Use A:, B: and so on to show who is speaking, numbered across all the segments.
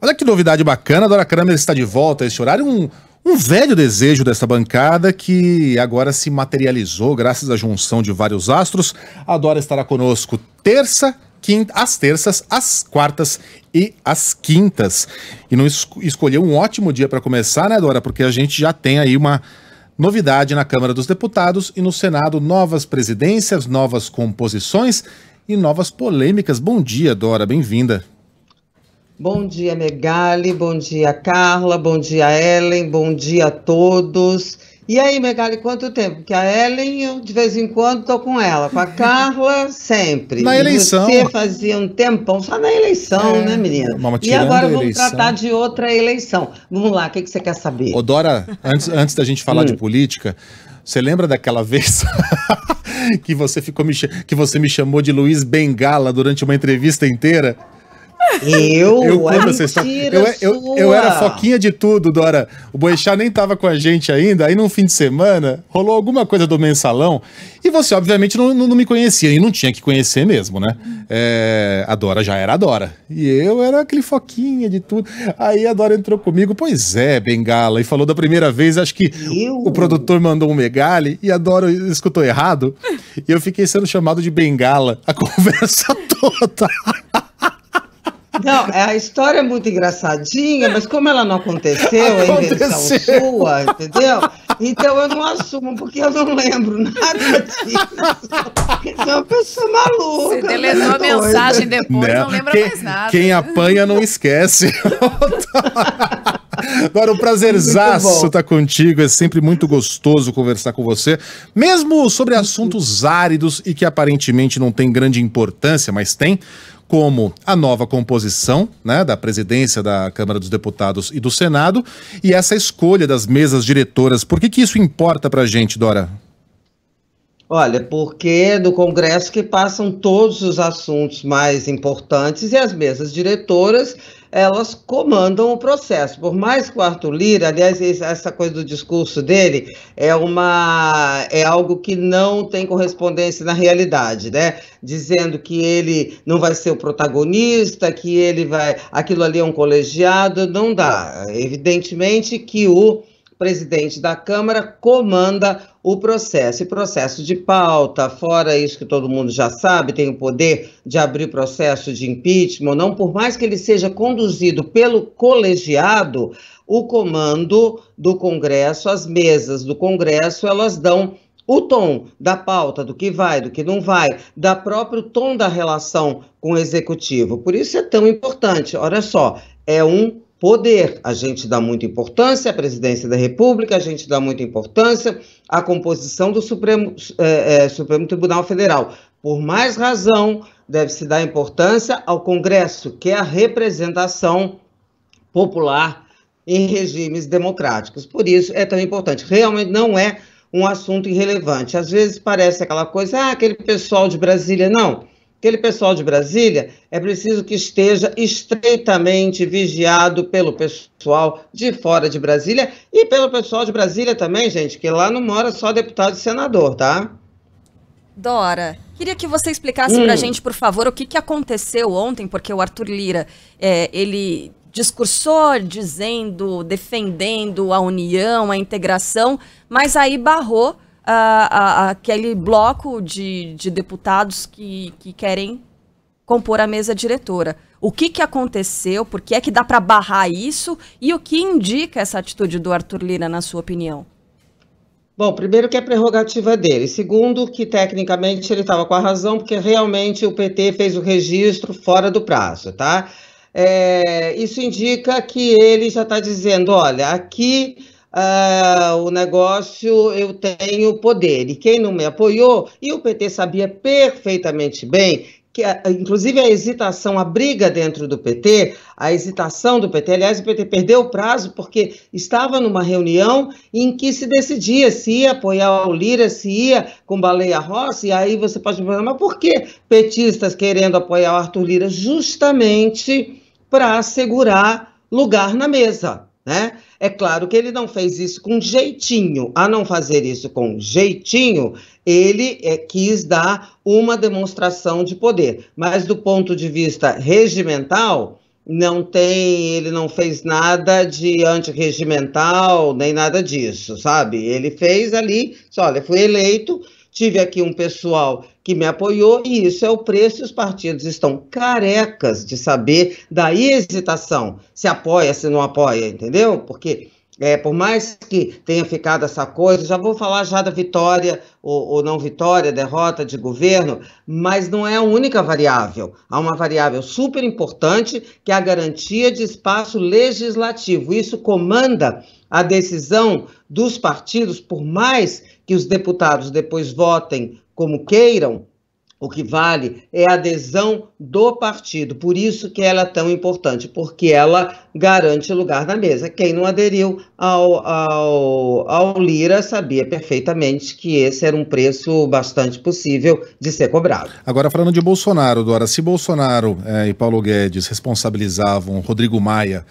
A: Olha que novidade bacana, a Dora Kramer está de volta a este horário. Um, um velho desejo dessa bancada que agora se materializou graças à junção de vários astros. A Dora estará conosco terça, quinta, às terças, às quartas e às quintas. E não es escolheu um ótimo dia para começar, né, Dora? Porque a gente já tem aí uma novidade na Câmara dos Deputados e no Senado, novas presidências, novas composições e novas polêmicas. Bom dia, Dora, bem-vinda.
B: Bom dia, Megali. Bom dia, Carla. Bom dia, Ellen. Bom dia a todos. E aí, Megali, quanto tempo? Que a Ellen, eu de vez em quando estou com ela, com a Carla sempre. Na eleição. E você fazia um tempão só na eleição, é. né, menina? Mas, e agora vamos eleição... tratar de outra eleição. Vamos lá, o que, que você quer saber? Ô, Dora,
A: antes, antes da gente falar hum. de política, você lembra daquela vez que você ficou me, que você me chamou de Luiz Bengala durante uma entrevista inteira? Eu? Eu, é vocês eu, eu, eu, era foquinha de tudo, Dora. O Boechat nem tava com a gente ainda. Aí, num fim de semana, rolou alguma coisa do mensalão. E você, obviamente, não, não, não me conhecia. E não tinha que conhecer mesmo, né? É, a Dora já era a Dora. E eu era aquele foquinha de tudo. Aí a Dora entrou comigo. Pois é, Bengala. E falou da primeira vez. Acho que eu? o produtor mandou um megale. E a Dora escutou errado. e eu fiquei sendo chamado de Bengala a conversa toda.
B: Não, é, a história é muito engraçadinha, mas como ela não aconteceu, aconteceu. a invenção sua, entendeu? Então eu não assumo, porque eu não lembro nada disso. sou uma pessoa maluca. Você né, deletou a mensagem depois, não, não lembra quem, mais nada. Quem apanha
A: não esquece. Agora, um prazerzaço estar tá contigo. É sempre muito gostoso conversar com você, mesmo sobre assuntos áridos e que aparentemente não tem grande importância, mas tem como a nova composição né, da presidência da Câmara dos Deputados e do Senado e essa escolha das mesas diretoras. Por que, que isso importa para a gente, Dora?
B: Olha, porque é do Congresso que passam todos os assuntos mais importantes e as mesas diretoras elas comandam o processo. Por mais que o Arthur Lira, aliás, essa coisa do discurso dele é uma é algo que não tem correspondência na realidade, né? Dizendo que ele não vai ser o protagonista, que ele vai, aquilo ali é um colegiado, não dá. Evidentemente que o presidente da Câmara comanda o processo. E processo de pauta, fora isso que todo mundo já sabe, tem o poder de abrir processo de impeachment, ou não, por mais que ele seja conduzido pelo colegiado, o comando do Congresso, as mesas do Congresso, elas dão o tom da pauta, do que vai, do que não vai, da próprio tom da relação com o executivo. Por isso é tão importante. Olha só, é um poder. A gente dá muita importância à presidência da República, a gente dá muita importância à composição do Supremo, é, é, Supremo Tribunal Federal. Por mais razão, deve-se dar importância ao Congresso, que é a representação popular em regimes democráticos. Por isso é tão importante. Realmente não é um assunto irrelevante. Às vezes parece aquela coisa, ah, aquele pessoal de Brasília. Não aquele pessoal de Brasília é preciso que esteja estreitamente vigiado pelo pessoal de fora de Brasília e pelo pessoal de Brasília também, gente, que lá não mora só deputado e senador, tá? Dora, queria que você explicasse hum. para a gente, por favor, o que, que aconteceu ontem, porque o Arthur Lira, é, ele discursou dizendo, defendendo a união, a integração, mas aí barrou a, a, aquele bloco de, de deputados que, que querem compor a mesa diretora. O que, que aconteceu, por que é que dá para barrar isso e o que indica essa atitude do Arthur Lira, na sua opinião? Bom, primeiro que é prerrogativa dele. Segundo, que tecnicamente ele estava com a razão, porque realmente o PT fez o registro fora do prazo, tá? É, isso indica que ele já está dizendo, olha, aqui ah, o negócio eu tenho poder. E quem não me apoiou, e o PT sabia perfeitamente bem que, inclusive, a hesitação, a briga dentro do PT, a hesitação do PT, aliás, o PT perdeu o prazo porque estava numa reunião em que se decidia se ia apoiar o Lira, se ia com Baleia Rossi, e aí você pode perguntar, mas por que petistas querendo apoiar o Arthur Lira? Justamente para assegurar lugar na mesa, né? É claro que ele não fez isso com jeitinho. A não fazer isso com jeitinho, ele é, quis dar uma demonstração de poder. Mas do ponto de vista regimental, não tem, ele não fez nada de antirregimental, nem nada disso, sabe? Ele fez ali, só, olha, foi eleito, Tive aqui um pessoal que me apoiou e isso é o preço. Os partidos estão carecas de saber da hesitação, se apoia, se não apoia, entendeu? Porque é, por mais que tenha ficado essa coisa, já vou falar já da vitória ou, ou, não vitória, derrota de governo, mas não é a única variável. Há uma variável super importante que é a garantia de espaço legislativo. Isso comanda a decisão dos partidos, por mais que os deputados depois votem como queiram, o que vale é a adesão do partido. Por isso que ela é tão importante, porque ela garante lugar na mesa. Quem não aderiu ao, ao, ao Lira sabia perfeitamente que esse era um preço bastante possível de ser cobrado.
A: Agora, falando de Bolsonaro, Dora, se Bolsonaro eh, e Paulo Guedes responsabilizavam Rodrigo Maia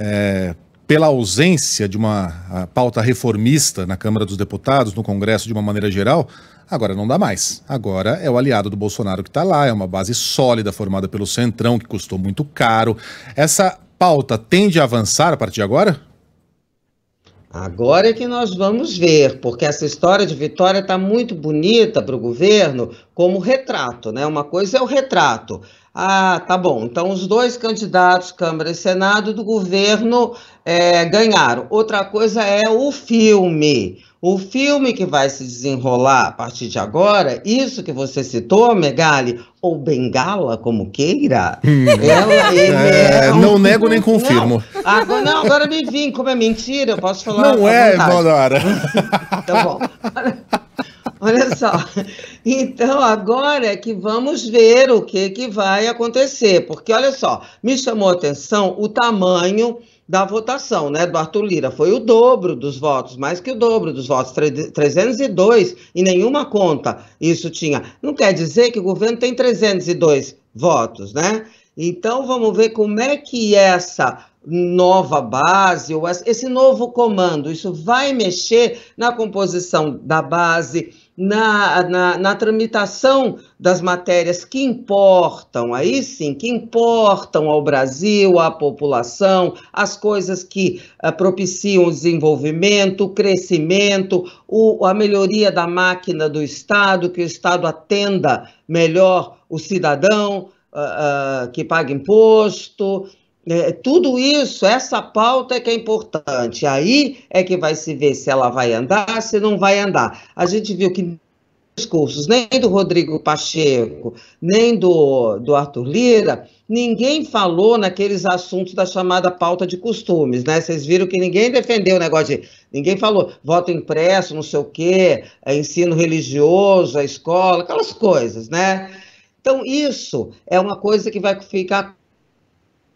A: é, pela ausência de uma ah, pauta reformista na Câmara dos Deputados, no Congresso de uma maneira geral, agora não dá mais. Agora é o aliado do Bolsonaro que está lá, é uma base sólida formada pelo Centrão, que custou muito caro.
B: Essa pauta tende a avançar a partir de agora? Agora é que nós vamos ver, porque essa história de Vitória está muito bonita para o governo como retrato, né? Uma coisa é o retrato, ah, tá bom. Então, os dois candidatos, Câmara e Senado, do governo é, ganharam. Outra coisa é o filme. O filme que vai se desenrolar a partir de agora, isso que você citou, Megali, ou Bengala, como queira. Hum. Ela, é, é um... Não nego nem confirmo. Não. Agora, não, agora me vim. Como é mentira, eu posso falar. Não é, Monara.
A: tá então, bom.
B: Olha só. Então, agora é que vamos ver o que, que vai acontecer, porque olha só, me chamou a atenção o tamanho da votação, né, do Arthur Lira. Foi o dobro dos votos, mais que o dobro dos votos, 302 e nenhuma conta isso tinha. Não quer dizer que o governo tem 302 votos, né? Então, vamos ver como é que é essa nova base ou esse novo comando, isso vai mexer na composição da base, na, na, na, tramitação das matérias que importam, aí sim, que importam ao Brasil, à população, as coisas que uh, propiciam o desenvolvimento, o crescimento, o, a melhoria da máquina do Estado, que o Estado atenda melhor o cidadão, uh, uh, que paga imposto, é, tudo isso, essa pauta é que é importante. Aí é que vai se ver se ela vai andar, se não vai andar. A gente viu que discursos, nem do Rodrigo Pacheco, nem do, do Arthur Lira, ninguém falou naqueles assuntos da chamada pauta de costumes, né? Vocês viram que ninguém defendeu o negócio de. Ninguém falou voto impresso, não sei o quê, é, ensino religioso, a escola, aquelas coisas, né? Então, isso é uma coisa que vai ficar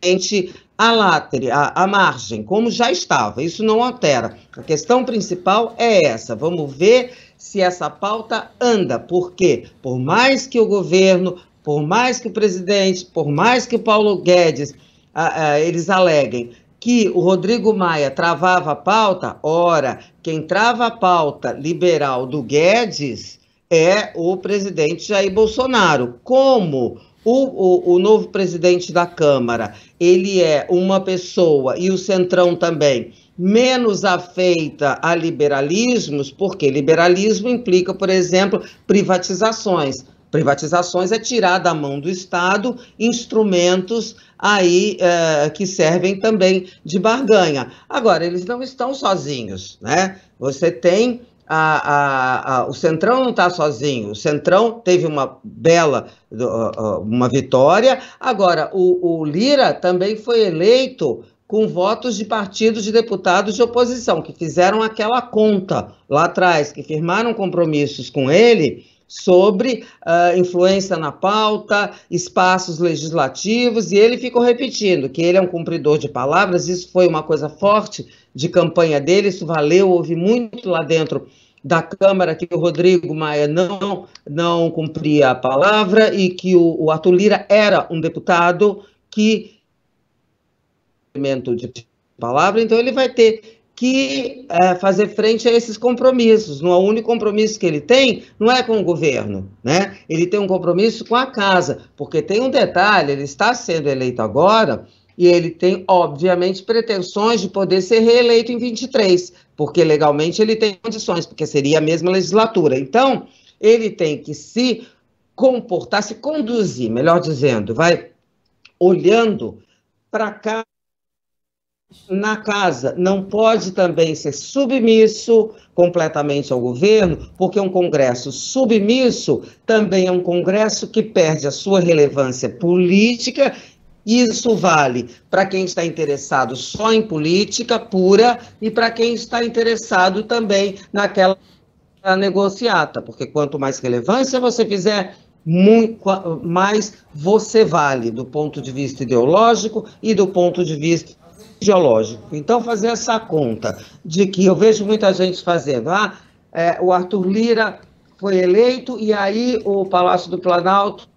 B: frente à latre, à, à margem, como já estava. Isso não altera. A questão principal é essa. Vamos ver se essa pauta anda, porque por mais que o governo, por mais que o presidente, por mais que o Paulo Guedes, a, a, eles aleguem que o Rodrigo Maia travava a pauta, ora, quem trava a pauta liberal do Guedes é o presidente Jair Bolsonaro. Como o, o, o, novo presidente da Câmara, ele é uma pessoa, e o Centrão também, menos afeita a liberalismos, porque liberalismo implica, por exemplo, privatizações. Privatizações é tirar da mão do Estado instrumentos aí é, que servem também de barganha. Agora, eles não estão sozinhos, né? Você tem a, a, a, o Centrão não está sozinho. O Centrão teve uma bela uma vitória. Agora, o, o Lira também foi eleito com votos de partidos de deputados de oposição, que fizeram aquela conta lá atrás, que firmaram compromissos com ele sobre uh, influência na pauta, espaços legislativos, e ele ficou repetindo que ele é um cumpridor de palavras, isso foi uma coisa forte de campanha dele, isso valeu, houve muito lá dentro da Câmara que o Rodrigo Maia não, não cumpria a palavra e que o, o Arthur Lira era um deputado que de palavra, então ele vai ter que é, fazer frente a esses compromissos. Não, o único compromisso que ele tem não é com o governo, né? Ele tem um compromisso com a casa, porque tem um detalhe, ele está sendo eleito agora e ele tem, obviamente, pretensões de poder ser reeleito em 23, porque legalmente ele tem condições, porque seria a mesma legislatura. Então, ele tem que se comportar, se conduzir, melhor dizendo, vai olhando para cá na casa não pode também ser submisso completamente ao governo, porque um Congresso submisso também é um Congresso que perde a sua relevância política. Isso vale para quem está interessado só em política pura e para quem está interessado também naquela negociata, porque quanto mais relevância você fizer, muito mais você vale do ponto de vista ideológico e do ponto de vista geológico. Então, fazer essa conta de que eu vejo muita gente fazendo, ah, é, o Arthur Lira foi eleito e aí o Palácio do Planalto,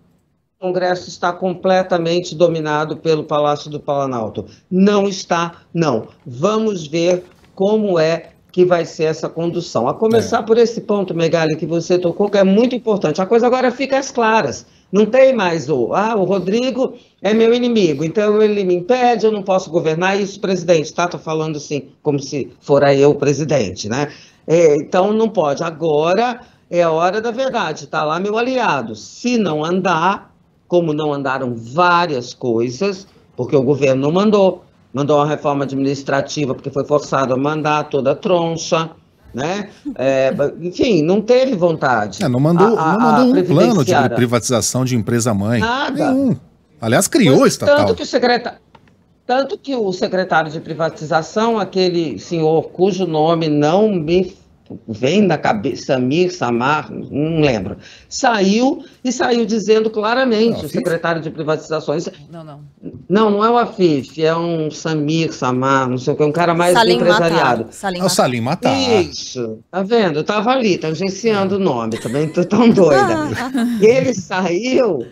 B: o Congresso está completamente dominado pelo Palácio do Planalto. Não está, não. Vamos ver como é que vai ser essa condução. A começar é. por esse ponto, Megali, que você tocou, que é muito importante. A coisa agora fica às claras. Não tem mais o, ah, o Rodrigo é meu inimigo, então ele me impede, eu não posso governar isso, presidente, tá? Tô falando assim, como se fora eu o presidente, né? É, então não pode. Agora é a hora da verdade, tá lá meu aliado. Se não andar, como não andaram várias coisas, porque o governo não mandou, mandou uma reforma administrativa porque foi forçado a mandar toda a troncha, né? É, enfim, não teve vontade. É, não mandou, a, a, não mandou um plano de
A: privatização de empresa mãe. Nada. Nenhum. Aliás, criou pois, estatal. Tanto
B: que o secretário. Tanto que o secretário de privatização, aquele senhor cujo nome não me vem na cabeça, Samir, Samar, não lembro, saiu e saiu dizendo claramente, não, o secretário de privatizações... Não, não. Não, não é o Afif, é um Samir, Samar, não sei o que, um cara mais Salim empresariado. Salim, é o Salim Matar. Isso, tá vendo? Eu tava ali, tangenciando o nome, também tô tão doida. Ele saiu...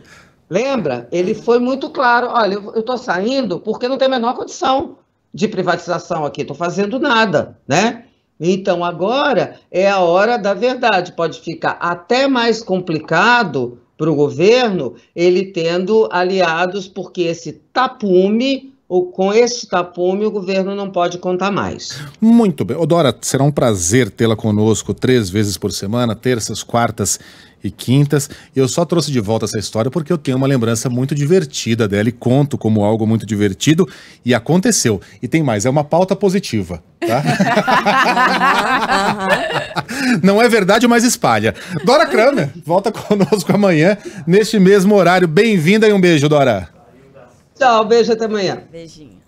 B: Lembra? Ele foi muito claro. Olha, eu estou saindo porque não tem a menor condição de privatização aqui, estou fazendo nada, né? Então agora é a hora da verdade. Pode ficar até mais complicado para o governo ele tendo aliados, porque esse tapume o, com esse tapume o governo não pode contar mais.
A: Muito bem. Odora, será um prazer tê-la conosco três vezes por semana, terças, quartas e quintas. Eu só trouxe de volta essa história porque eu tenho uma lembrança muito divertida dela e conto como algo muito divertido e aconteceu. E tem mais, é uma pauta positiva, tá? Não é verdade, mas espalha. Dora Kramer, volta conosco amanhã neste mesmo horário. Bem-vinda e um beijo, Dora.
B: Tchau, beijo até amanhã. Beijinho.